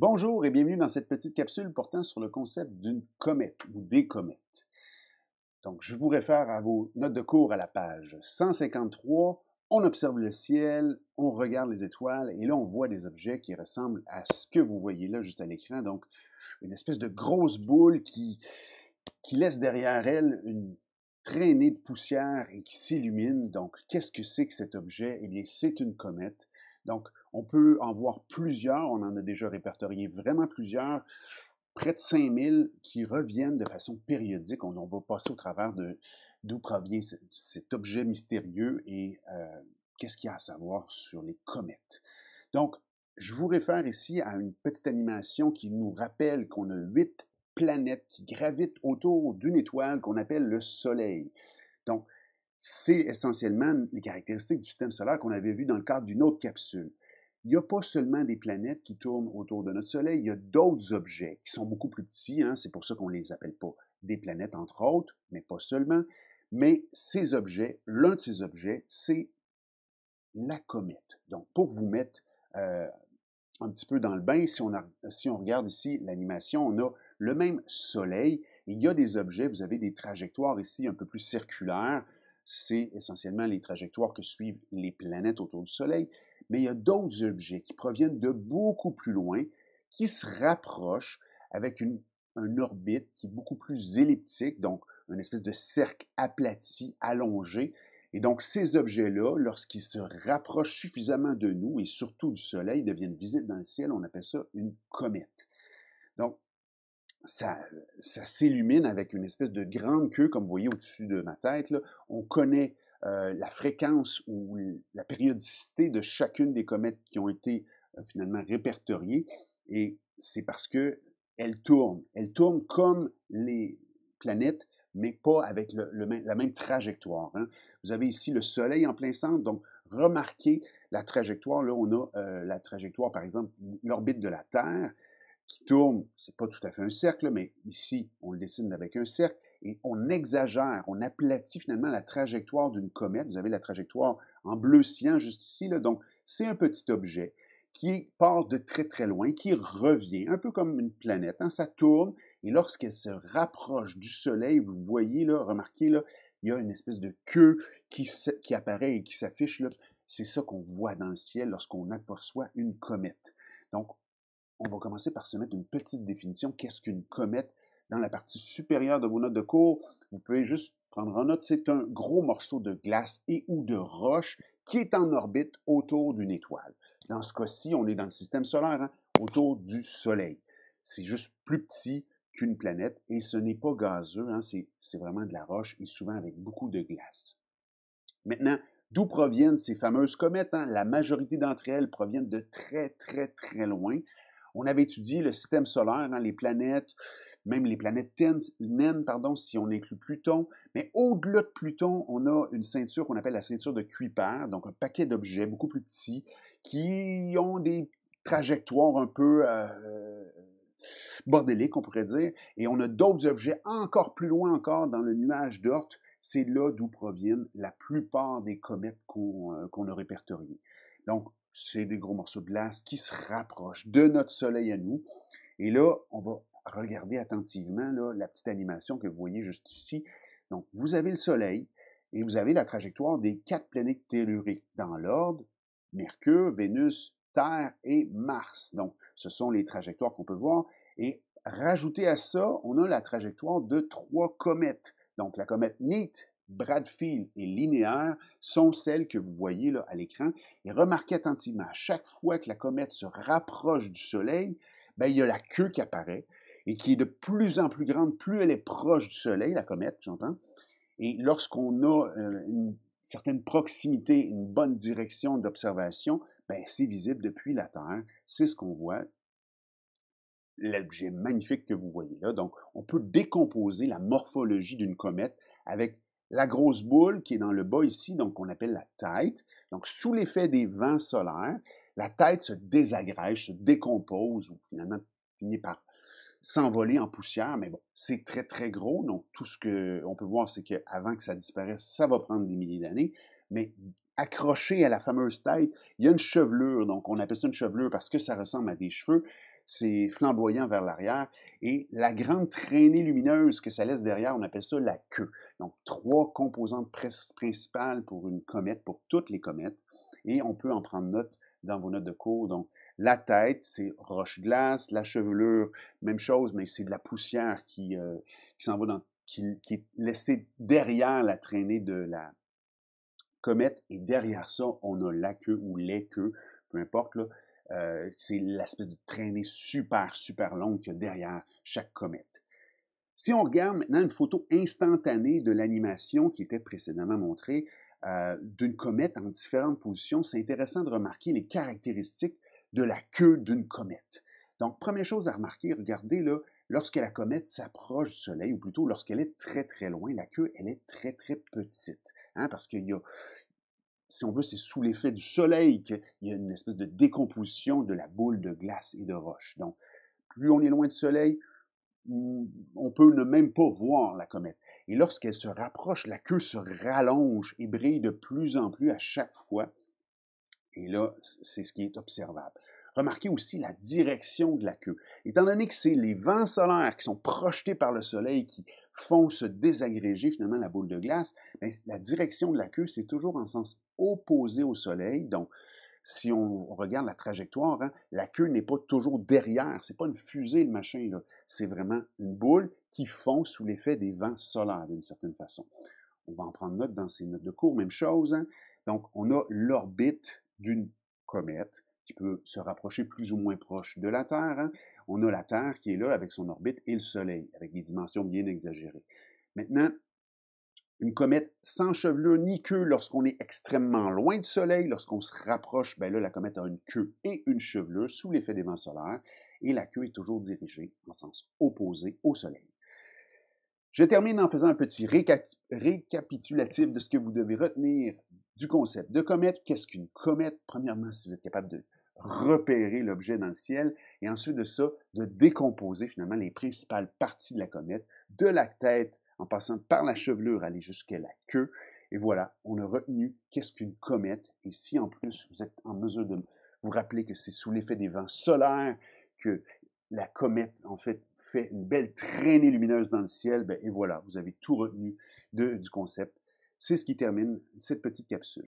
Bonjour et bienvenue dans cette petite capsule portant sur le concept d'une comète ou des comètes. Donc, je vous réfère à vos notes de cours à la page 153. On observe le ciel, on regarde les étoiles et là, on voit des objets qui ressemblent à ce que vous voyez là juste à l'écran. Donc, une espèce de grosse boule qui, qui laisse derrière elle une traînée de poussière et qui s'illumine. Donc, qu'est-ce que c'est que cet objet? Eh bien, c'est une comète. Donc, on peut en voir plusieurs, on en a déjà répertorié vraiment plusieurs, près de 5000 qui reviennent de façon périodique. On, en va passer au travers de d'où provient cet objet mystérieux et euh, qu'est-ce qu'il y a à savoir sur les comètes. Donc, je vous réfère ici à une petite animation qui nous rappelle qu'on a huit planètes qui gravitent autour d'une étoile qu'on appelle le Soleil. Donc, c'est essentiellement les caractéristiques du système solaire qu'on avait vu dans le cadre d'une autre capsule. Il n'y a pas seulement des planètes qui tournent autour de notre Soleil, il y a d'autres objets qui sont beaucoup plus petits, hein, c'est pour ça qu'on ne les appelle pas des planètes entre autres, mais pas seulement. Mais ces objets, l'un de ces objets, c'est la comète. Donc pour vous mettre euh, un petit peu dans le bain, si on, regarde ici l'animation, on a le même Soleil, il y a des objets, vous avez des trajectoires ici un peu plus circulaires, c'est essentiellement les trajectoires que suivent les planètes autour du Soleil, mais il y a d'autres objets qui proviennent de beaucoup plus loin, qui se rapprochent avec une, orbite qui est beaucoup plus elliptique, donc une espèce de cercle aplati, allongé. Et donc ces objets-là, lorsqu'ils se rapprochent suffisamment de nous et surtout du Soleil, deviennent visibles dans le ciel, on appelle ça une comète. Donc ça, s'illumine avec une espèce de grande queue, comme vous voyez au-dessus de ma tête. On connaît euh, la fréquence ou la périodicité de chacune des comètes qui ont été euh, finalement répertoriées, et c'est parce qu'elles tournent. Elles tournent comme les planètes, mais pas avec la même trajectoire. Hein. Vous avez ici le Soleil en plein centre, donc remarquez la trajectoire. Là, on a euh, la trajectoire, par exemple, l'orbite de la Terre, qui tourne, c'est pas tout à fait un cercle, mais ici, on le dessine avec un cercle, et on exagère, on aplatit finalement la trajectoire d'une comète. Vous avez la trajectoire en bleu ciel juste ici, là. donc c'est un petit objet qui part de très très loin, qui revient, un peu comme une planète. Hein. Ça tourne, et lorsqu'elle se rapproche du Soleil, vous voyez, là, remarquez, là, il y a une espèce de queue qui, qui apparaît et qui s'affiche. C'est ça qu'on voit dans le ciel lorsqu'on aperçoit une comète. Donc, on va commencer par se mettre une petite définition. Qu'est-ce qu'une comète? Dans la partie supérieure de vos notes de cours, vous pouvez juste prendre en note, c'est un gros morceau de glace et ou de roche qui est en orbite autour d'une étoile. Dans ce cas-ci, on est dans le système solaire, hein, autour du Soleil. C'est juste plus petit qu'une planète et ce n'est pas gazeux, hein, c'est vraiment de la roche et souvent avec beaucoup de glace. Maintenant, d'où proviennent ces fameuses comètes? Hein? La majorité d'entre elles proviennent de très, très, très loin. On avait étudié le système solaire, dans hein, les planètes, même les planètes naines, pardon, si on inclut Pluton. Mais au-delà de Pluton, on a une ceinture qu'on appelle la ceinture de Kuiper, donc un paquet d'objets beaucoup plus petits qui ont des trajectoires un peu euh, euh bordéliques, on pourrait dire. Et on a d'autres objets encore plus loin encore dans le nuage d'Oort. C'est là d'où proviennent la plupart des comètes qu'on euh, a répertoriées. Donc, c'est des gros morceaux de glace qui se rapprochent de notre soleil à nous. Et là, on va regarder attentivement là, la petite animation que vous voyez juste ici. Donc, vous avez le soleil et vous avez la trajectoire des quatre planètes telluriques dans l'ordre, Mercure, Vénus, Terre et Mars. Donc, ce sont les trajectoires qu'on peut voir. Et rajouté à ça, on a la trajectoire de trois comètes. Donc, la comète NEAT, Bradfield et linéaire sont celles que vous voyez là à l'écran. Et remarquez attentivement, à chaque fois que la comète se rapproche du Soleil, ben, il y a la queue qui apparaît et qui est de plus en plus grande, plus elle est proche du Soleil, la comète, j'entends. Et lorsqu'on a euh, une certaine proximité, une bonne direction d'observation, ben, c'est visible depuis la Terre. C'est ce qu'on voit l'objet magnifique que vous voyez là. Donc, on peut décomposer la morphologie d'une comète avec la grosse boule qui est dans le bas ici, donc qu'on appelle la tête, donc sous l'effet des vents solaires, la tête se désagrège, se décompose ou finalement finit par s'envoler en poussière, mais bon, c'est très très gros, donc tout ce qu'on peut voir, c'est qu'avant que ça disparaisse, ça va prendre des milliers d'années, mais accroché à la fameuse tête, il y a une chevelure, donc on appelle ça une chevelure parce que ça ressemble à des cheveux, c'est flamboyant vers l'arrière. Et la grande traînée lumineuse que ça laisse derrière, on appelle ça la queue. Donc, trois composantes principales pour une comète, pour toutes les comètes. Et on peut en prendre note dans vos notes de cours. Donc, la tête, c'est roche-glace. La chevelure, même chose, mais c'est de la poussière qui, euh, qui s'en va dans, qui, qui est laissée derrière la traînée de la comète. Et derrière ça, on a la queue ou les queues, peu importe. Là euh, c'est l'espèce de traînée super, super longue qu'il y a derrière chaque comète. Si on regarde maintenant une photo instantanée de l'animation qui était précédemment montrée euh, d'une comète en différentes positions, c'est intéressant de remarquer les caractéristiques de la queue d'une comète. Donc, première chose à remarquer, regardez là, lorsque la comète s'approche du Soleil, ou plutôt lorsqu'elle est très très loin, la queue, elle est très très petite, hein, parce qu'il y a, si on veut, c'est sous l'effet du soleil qu'il y a une espèce de décomposition de la boule de glace et de roche. Donc, plus on est loin du soleil, mm, on peut ne même pas voir la comète. Et lorsqu'elle se rapproche, la queue se rallonge et brille de plus en plus à chaque fois. Et là, c'est ce qui est observable. Remarquez aussi la direction de la queue. Étant donné que c'est les vents solaires qui sont projetés par le soleil qui font se désagréger finalement la boule de glace, mais ben, la direction de la queue, c'est toujours en sens opposé au soleil. Donc, si on regarde la trajectoire, hein, la queue n'est pas toujours derrière. C'est pas une fusée, le machin. C'est vraiment une boule qui fond sous l'effet des vents solaires, d'une certaine façon. On va en prendre note dans ces notes de cours, même chose. Hein. Donc, on a l'orbite d'une comète qui peut se rapprocher plus ou moins proche de la Terre. Hein. On a la Terre qui est là avec son orbite et le Soleil, avec des dimensions bien exagérées. Maintenant, une comète sans chevelure ni queue lorsqu'on est extrêmement loin du Soleil, lorsqu'on se rapproche, ben là, la comète a une queue et une chevelure sous l'effet des vents solaires, et la queue est toujours dirigée en sens opposé au Soleil. Je termine en faisant un petit récapitulatif de ce que vous devez retenir du concept de comète. Qu'est-ce qu'une comète? Premièrement, si vous êtes capable de repérer l'objet dans le ciel et ensuite de ça, de décomposer finalement les principales parties de la comète, de la tête en passant par la chevelure, aller jusqu'à la queue. Et voilà, on a retenu qu'est-ce qu'une comète. Et si en plus vous êtes en mesure de vous rappeler que c'est sous l'effet des vents solaires que la comète, en fait, fait une belle traînée lumineuse dans le ciel, ben, et voilà, vous avez tout retenu du concept. C'est ce qui termine cette petite capsule.